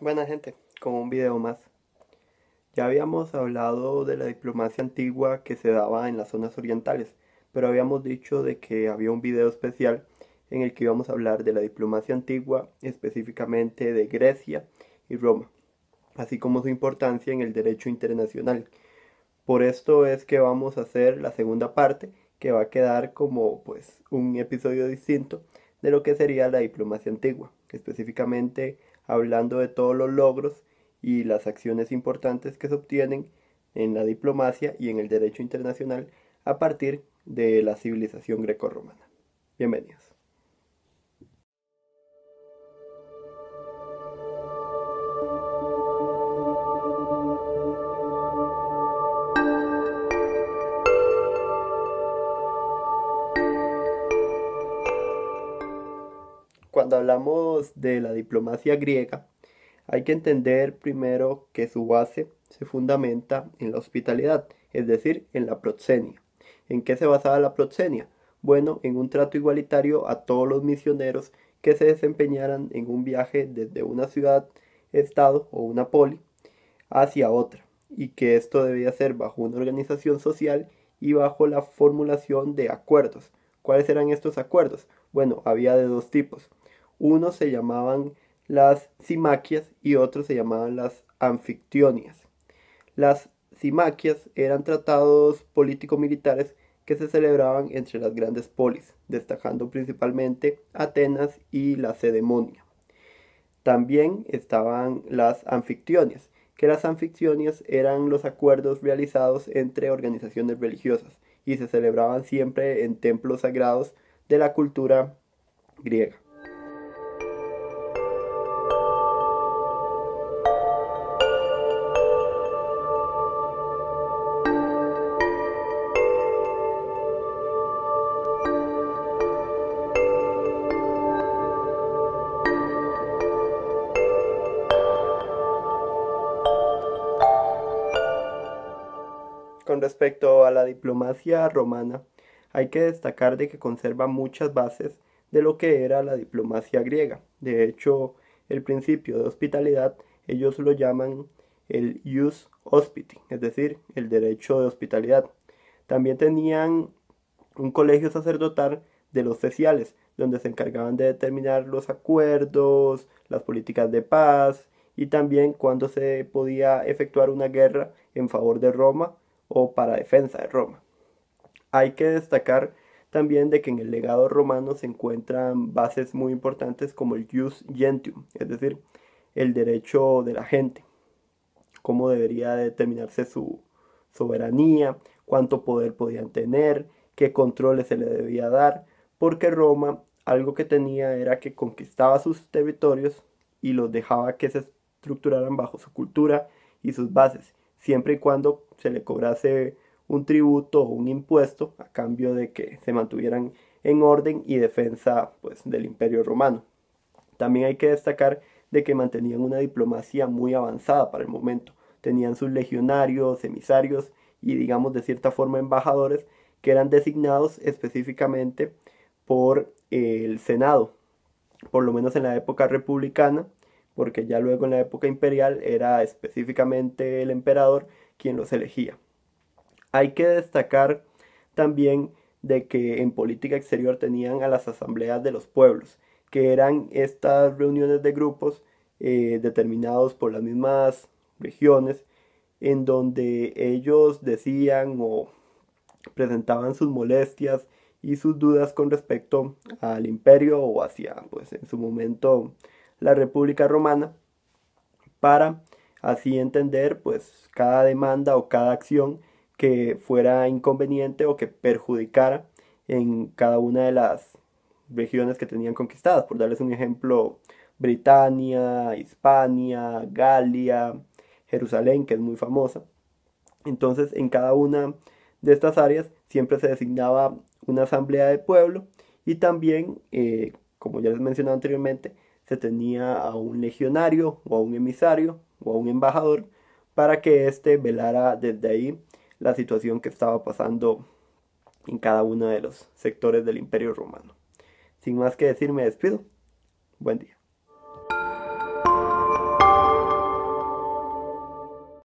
Buena gente, con un video más. Ya habíamos hablado de la diplomacia antigua que se daba en las zonas orientales, pero habíamos dicho de que había un video especial en el que íbamos a hablar de la diplomacia antigua, específicamente de Grecia y Roma, así como su importancia en el derecho internacional. Por esto es que vamos a hacer la segunda parte, que va a quedar como pues un episodio distinto de lo que sería la diplomacia antigua específicamente hablando de todos los logros y las acciones importantes que se obtienen en la diplomacia y en el derecho internacional a partir de la civilización grecorromana. Bienvenidos. Cuando hablamos de la diplomacia griega, hay que entender primero que su base se fundamenta en la hospitalidad, es decir, en la proxenia. ¿En qué se basaba la proxenia? Bueno, en un trato igualitario a todos los misioneros que se desempeñaran en un viaje desde una ciudad, estado o una poli hacia otra, y que esto debía ser bajo una organización social y bajo la formulación de acuerdos, ¿Cuáles eran estos acuerdos? Bueno, había de dos tipos. Uno se llamaban las simaquias y otros se llamaban las anfictionias. Las simaquias eran tratados político-militares que se celebraban entre las grandes polis, destacando principalmente Atenas y la Lacedemonia. También estaban las anfictionias, que las anfictionias eran los acuerdos realizados entre organizaciones religiosas, y se celebraban siempre en templos sagrados de la cultura griega. respecto a la diplomacia romana, hay que destacar de que conserva muchas bases de lo que era la diplomacia griega. De hecho, el principio de hospitalidad ellos lo llaman el jus hospiti, es decir, el derecho de hospitalidad. También tenían un colegio sacerdotal de los ceciales, donde se encargaban de determinar los acuerdos, las políticas de paz y también cuando se podía efectuar una guerra en favor de Roma o para defensa de Roma. Hay que destacar también de que en el legado romano se encuentran bases muy importantes como el jus gentium, es decir, el derecho de la gente, cómo debería determinarse su soberanía, cuánto poder podían tener, qué controles se le debía dar, porque Roma algo que tenía era que conquistaba sus territorios y los dejaba que se estructuraran bajo su cultura y sus bases, siempre y cuando se le cobrase un tributo o un impuesto a cambio de que se mantuvieran en orden y defensa pues, del imperio romano. También hay que destacar de que mantenían una diplomacia muy avanzada para el momento. Tenían sus legionarios, emisarios y digamos de cierta forma embajadores que eran designados específicamente por el Senado, por lo menos en la época republicana, porque ya luego en la época imperial era específicamente el emperador quien los elegía. Hay que destacar también de que en política exterior tenían a las asambleas de los pueblos, que eran estas reuniones de grupos eh, determinados por las mismas regiones, en donde ellos decían o presentaban sus molestias y sus dudas con respecto al imperio o hacia, pues en su momento, la República Romana para así entender pues cada demanda o cada acción que fuera inconveniente o que perjudicara en cada una de las regiones que tenían conquistadas. Por darles un ejemplo, Britania, Hispania, Galia, Jerusalén, que es muy famosa. Entonces, en cada una de estas áreas siempre se designaba una asamblea de pueblo y también, eh, como ya les mencionaba anteriormente, se tenía a un legionario o a un emisario o a un embajador para que éste velara desde ahí la situación que estaba pasando en cada uno de los sectores del imperio romano. Sin más que decir, me despido. Buen día.